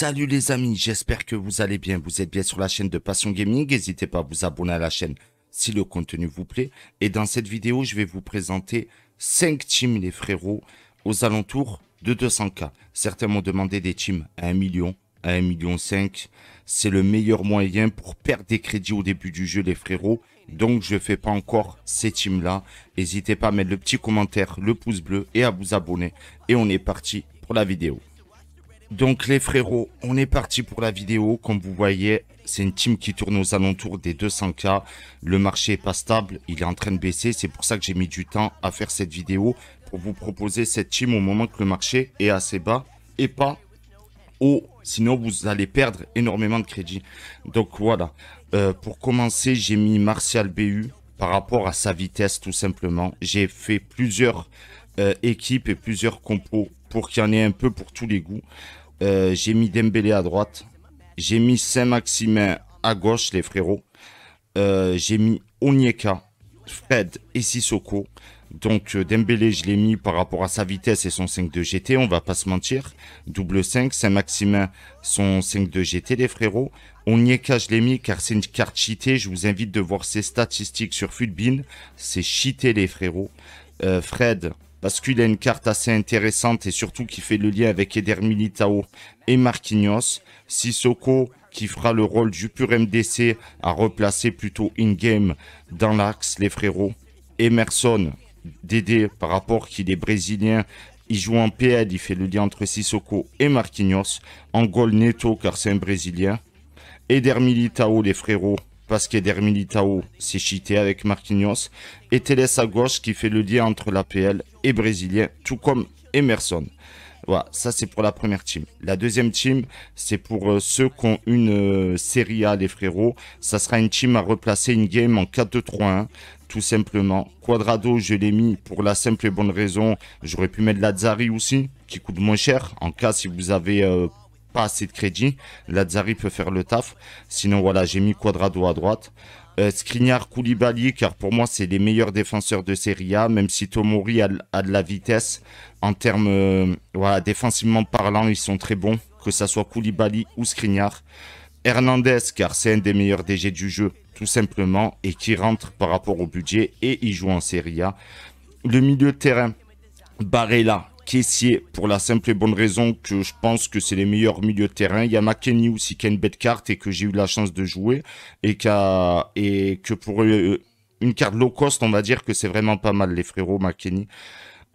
Salut les amis, j'espère que vous allez bien. Vous êtes bien sur la chaîne de Passion Gaming. N'hésitez pas à vous abonner à la chaîne si le contenu vous plaît. Et dans cette vidéo, je vais vous présenter 5 teams les frérots aux alentours de 200k. Certains m'ont demandé des teams à 1 million, à 1 million 5. C'est le meilleur moyen pour perdre des crédits au début du jeu les frérots. Donc je fais pas encore ces teams là. N'hésitez pas à mettre le petit commentaire, le pouce bleu et à vous abonner. Et on est parti pour la vidéo. Donc les frérots, on est parti pour la vidéo. Comme vous voyez, c'est une team qui tourne aux alentours des 200K. Le marché est pas stable, il est en train de baisser. C'est pour ça que j'ai mis du temps à faire cette vidéo pour vous proposer cette team au moment que le marché est assez bas et pas haut. Sinon, vous allez perdre énormément de crédit. Donc voilà. Euh, pour commencer, j'ai mis Martial BU par rapport à sa vitesse tout simplement. J'ai fait plusieurs euh, équipe et plusieurs compos pour qu'il y en ait un peu pour tous les goûts. Euh, j'ai mis Dembélé à droite. J'ai mis Saint-Maximin à gauche, les frérots. Euh, j'ai mis Onyeka, Fred et Sissoko. Donc Dembélé, je l'ai mis par rapport à sa vitesse et son 5 de GT, on va pas se mentir. Double 5, Saint-Maximin, son 5 de GT, les frérots. Onyeka, je l'ai mis car c'est une carte cheatée. Je vous invite de voir ses statistiques sur Futbin. C'est cheaté, les frérots. Fred, parce qu'il a une carte assez intéressante et surtout qui fait le lien avec Eder Militao et Marquinhos. Sissoko, qui fera le rôle du pur MDC, à replacer plutôt in-game dans l'axe, les frérots. Emerson, DD par rapport qu'il est brésilien, il joue en PL, il fait le lien entre Sissoko et Marquinhos. En goal, netto car c'est un brésilien. Eder Militao, les frérots, Pasquet Militao s'est cheaté avec Marquinhos et Teles à gauche qui fait le lien entre l'APL et Brésilien, tout comme Emerson. Voilà, ça c'est pour la première team. La deuxième team, c'est pour euh, ceux qui ont une euh, Serie série A, les frérots. Ça sera une team à replacer une game en 4-2-3-1, tout simplement. Quadrado, je l'ai mis pour la simple et bonne raison. J'aurais pu mettre Lazari aussi, qui coûte moins cher, en cas si vous avez euh, assez de crédit. Lazari peut faire le taf. Sinon, voilà, j'ai mis Quadrado à droite. scrignard euh, Skriniar, Koulibaly, car pour moi, c'est les meilleurs défenseurs de Serie A, même si Tomori a, de la vitesse. En termes, euh, voilà, défensivement parlant, ils sont très bons, que ça soit Koulibaly ou Skriniar. Hernandez, car c'est un des meilleurs DG du jeu, tout simplement, et qui rentre par rapport au budget, et il joue en Serie A. Le milieu de terrain, Barella, caissier pour la simple et bonne raison que je pense que c'est les meilleurs milieux de terrain. Il y a McKenny aussi qui a une belle carte et que j'ai eu la chance de jouer et, qu et que pour euh, une carte low cost, on va dire que c'est vraiment pas mal les frérots McKenny.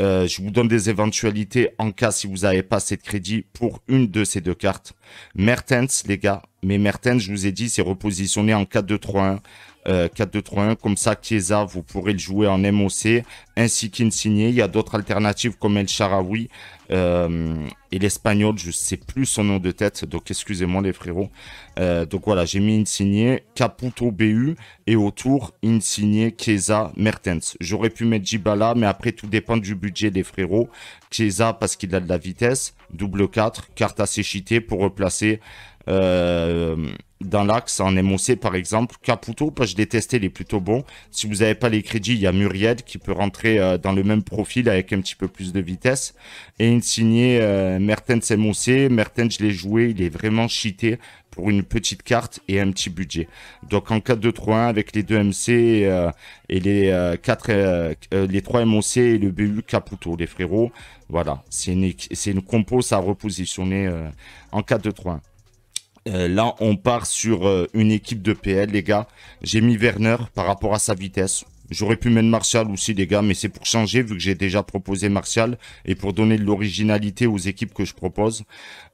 Euh, je vous donne des éventualités en cas si vous avez pas assez de crédit pour une de ces deux cartes. Mertens, les gars, mais Mertens, je vous ai dit, c'est repositionné en 4-2-3-1. 4-2-3-1, euh, comme ça, Chiesa, vous pourrez le jouer en MOC, ainsi qu'Insigné. Il y a d'autres alternatives comme El Sharawi euh, et l'Espagnol, je ne sais plus son nom de tête, donc excusez-moi les frérots. Euh, donc voilà, j'ai mis Insigné, Caputo BU, et autour, Insigné, Chiesa, Mertens. J'aurais pu mettre Jibala, mais après, tout dépend du budget des frérots. Chiesa, parce qu'il a de la vitesse, double 4, carte à cheatée pour replacer euh, dans l'axe en MOC par exemple. Caputo, parce que je l'ai testé, il est plutôt bon. Si vous n'avez pas les crédits, il y a Muriel qui peut rentrer euh, dans le même profil avec un petit peu plus de vitesse. Et Insigné, euh, Mertens MOC. Mertens, je l'ai joué, il est vraiment cheaté pour une petite carte et un petit budget. Donc en 4-2-3-1 avec les 2 MC euh, et les, euh, 4, euh, les 3 MOC et le BU Caputo, les frérots. Voilà, c'est une, une compo à repositionner en 4-2-3-1. Euh, là, on part sur euh, une équipe de PL, les gars. J'ai mis Werner par rapport à sa vitesse. J'aurais pu mettre Martial aussi, les gars, mais c'est pour changer, vu que j'ai déjà proposé Martial, et pour donner de l'originalité aux équipes que je propose.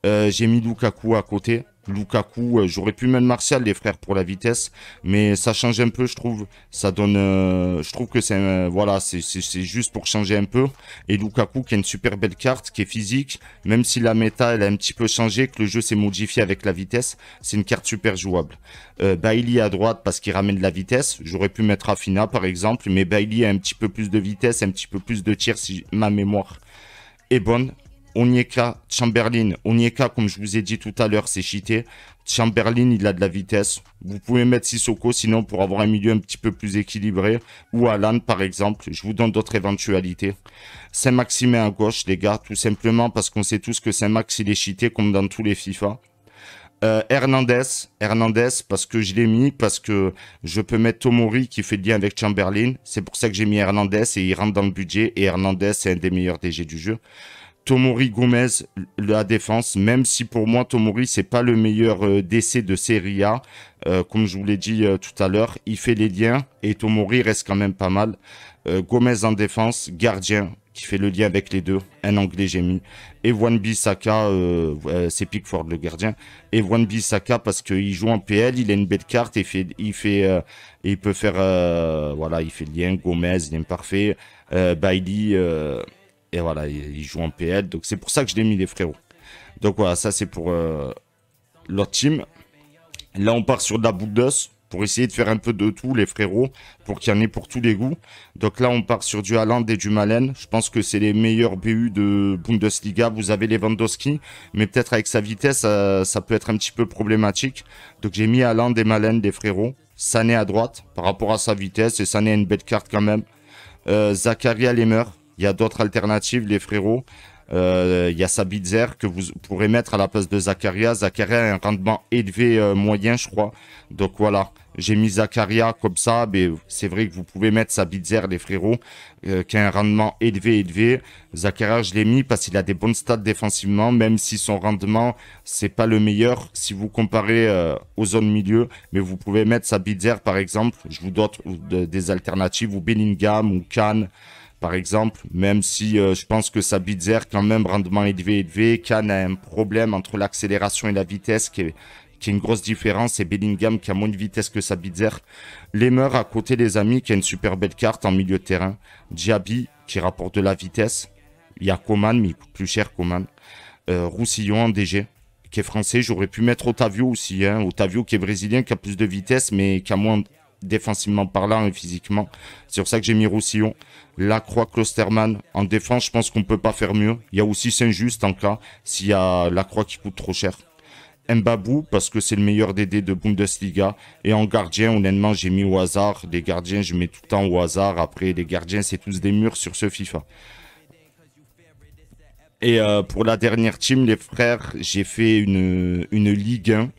Euh, j'ai mis Lukaku à côté. Lukaku. J'aurais pu mettre Martial, les frères, pour la vitesse, mais ça change un peu, je trouve. Ça donne, euh, je trouve que c'est, euh, voilà, c'est juste pour changer un peu. Et Lukaku qui a une super belle carte, qui est physique, même si la méta elle a un petit peu changé, que le jeu s'est modifié avec la vitesse, c'est une carte super jouable. Euh, Bailey à droite parce qu'il ramène de la vitesse. J'aurais pu mettre Afina par exemple, mais Bailey a un petit peu plus de vitesse, un petit peu plus de tir si ma mémoire est bonne. Onyeka, Chamberlain. Onyeka, comme je vous ai dit tout à l'heure, c'est cheaté. Chamberlain, il a de la vitesse. Vous pouvez mettre Sissoko, sinon, pour avoir un milieu un petit peu plus équilibré. Ou Alan, par exemple. Je vous donne d'autres éventualités. Saint-Maximin à gauche, les gars, tout simplement parce qu'on sait tous que Saint-Max, il est cheaté comme dans tous les FIFA. Euh, Hernandez, Hernandez parce que je l'ai mis, parce que je peux mettre Tomori qui fait le lien avec Chamberlain. C'est pour ça que j'ai mis Hernandez et il rentre dans le budget. Et Hernandez, c'est un des meilleurs DG du jeu. Tomori Gomez, la défense, même si pour moi Tomori, c'est pas le meilleur DC euh, décès de Serie A. Euh, comme je vous l'ai dit euh, tout à l'heure, il fait les liens et Tomori reste quand même pas mal. Gomez en défense, gardien qui fait le lien avec les deux, un anglais j'ai mis. Et wan Saka, c'est Pickford le gardien. Et Wan-Bissaka, parce qu'il joue en PL, il a une belle carte et fait, il fait, il peut faire, voilà, il fait le lien. Gomez, il parfait. Bailey et voilà, il jouent en PL. Donc c'est pour ça que je l'ai mis, les frérots. Donc voilà, ça c'est pour euh, l'autre team. Là, on part sur de la Bundes, pour essayer de faire un peu de tout, les frérots, pour qu'il y en ait pour tous les goûts. Donc là, on part sur du Haaland et du Malen. Je pense que c'est les meilleurs BU de Bundesliga. Vous avez Lewandowski, mais peut-être avec sa vitesse, ça, peut être un petit peu problématique. Donc j'ai mis Haaland et Malen, des frérots. Sané à droite, par rapport à sa vitesse, et Sané a une belle carte quand même. Euh, Zakaria meurs. Il y a d'autres alternatives, les frérots. Euh, il y a Sabitzer que vous pourrez mettre à la place de Zakaria. Zakaria a un rendement élevé euh, moyen, je crois. Donc voilà, j'ai mis Zakaria comme ça, mais c'est vrai que vous pouvez mettre Sabitzer, les frérots, euh, qui a un rendement élevé, élevé. Zakaria, je l'ai mis parce qu'il a des bonnes stats défensivement, même si son rendement, c'est pas le meilleur si vous comparez aux zones milieu. Mais vous pouvez mettre Sabitzer, par exemple. Je vous donne des alternatives, ou Bellingham, ou Cannes par exemple, même si euh, je pense que Sabitzer, quand même, rendement élevé, élevé, Kahn a un problème entre l'accélération et la vitesse qui est, qui une grosse différence, et Bellingham qui a moins de vitesse que Sabitzer. meurs à côté des amis qui a une super belle carte en milieu de terrain. Diaby qui rapporte de la vitesse. Il y a Coman, mais il coûte plus cher Coman. Euh, Roussillon en DG qui est français. J'aurais pu mettre Otavio aussi. Hein. Otavio qui est brésilien, qui a plus de vitesse, mais qui a moins, défensivement parlant et physiquement. C'est pour ça que j'ai mis Roussillon. Lacroix, Klosterman. En défense, je pense qu'on peut pas faire mieux. Il y a aussi Saint-Just en cas, s'il y a Lacroix qui coûte trop cher. Mbabou, parce que c'est le meilleur DD de Bundesliga. Et en gardien, honnêtement, j'ai mis au hasard. Des gardiens, je mets tout le temps au hasard. Après, les gardiens, c'est tous des murs sur ce FIFA. Et euh, pour la dernière team, les frères, j'ai fait une, une Ligue 1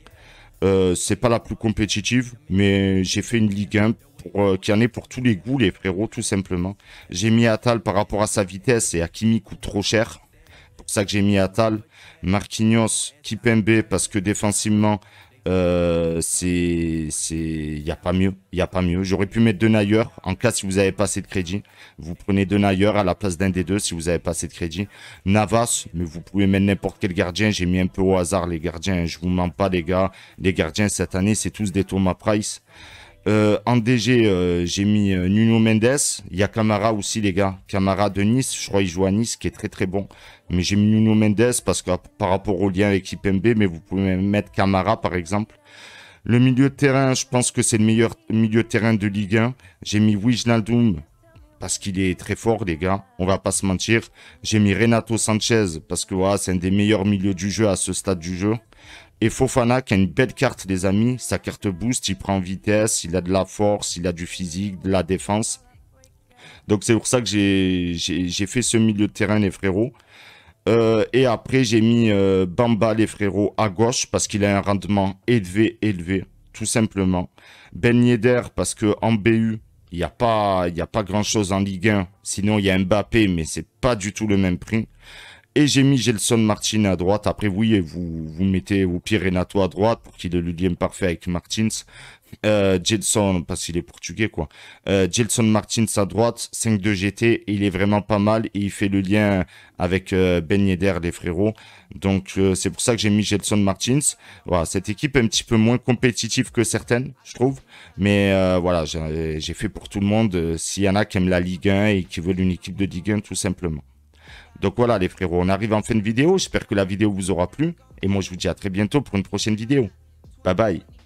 euh, c'est pas la plus compétitive, mais j'ai fait une Ligue 1 pour, euh, qui en est pour tous les goûts, les frérots, tout simplement. J'ai mis Atal par rapport à sa vitesse et Hakimi coûte trop cher. C'est pour ça que j'ai mis Atal. Marquinhos, Kipembe, parce que défensivement, euh, c'est, c'est, il n'y a pas mieux, y a pas mieux. J'aurais pu mettre Denayer en cas si vous avez pas assez de crédit. Vous prenez Denayer à la place d'un des deux si vous avez pas assez de crédit. Navas, mais vous pouvez mettre n'importe quel gardien. J'ai mis un peu au hasard les gardiens. Je vous mens pas les gars. Les gardiens cette année, c'est tous des Thomas Price. Euh, en DG, euh, j'ai mis euh, Nuno Mendes. Il y a Camara aussi, les gars. Camara de Nice, je crois qu'il joue à Nice, qui est très très bon. Mais j'ai mis Nuno Mendes parce que par rapport au lien avec IPMB, mais vous pouvez même mettre Camara par exemple. Le milieu de terrain, je pense que c'est le meilleur milieu de terrain de Ligue 1. J'ai mis Wijnaldum parce qu'il est très fort, les gars. On va pas se mentir. J'ai mis Renato Sanchez parce que voilà, c'est un des meilleurs milieux du jeu à ce stade du jeu. Et Fofana qui a une belle carte, les amis. Sa carte boost, il prend vitesse, il a de la force, il a du physique, de la défense. Donc c'est pour ça que j'ai fait ce milieu de terrain, les frérots. Euh, et après, j'ai mis euh, Bamba, les frérots, à gauche parce qu'il a un rendement élevé, élevé, tout simplement. Ben Yedder parce qu'en BU, il n'y a pas, il a pas grand chose en Ligue 1. Sinon, il y a Mbappé, mais c'est pas du tout le même prix. Et j'ai mis Gelson Martin à droite. Après, oui, vous, vous mettez au pire Renato à droite pour qu'il ait le lien parfait avec Martins. Euh, Gelson, parce qu'il est portugais, quoi. Euh, Gelson Martins à droite, 5-2 GT, il est vraiment pas mal il fait le lien avec euh, Ben Yedder, les frérots. Donc, euh, c'est pour ça que j'ai mis Gelson Martins. Voilà, cette équipe est un petit peu moins compétitive que certaines, je trouve. Mais euh, voilà, j'ai fait pour tout le monde. Euh, s'il y en a qui aiment la Ligue 1 et qui veulent une équipe de Ligue 1, tout simplement. Donc voilà les frérots, on arrive en fin de vidéo. J'espère que la vidéo vous aura plu. Et moi, je vous dis à très bientôt pour une prochaine vidéo. Bye bye.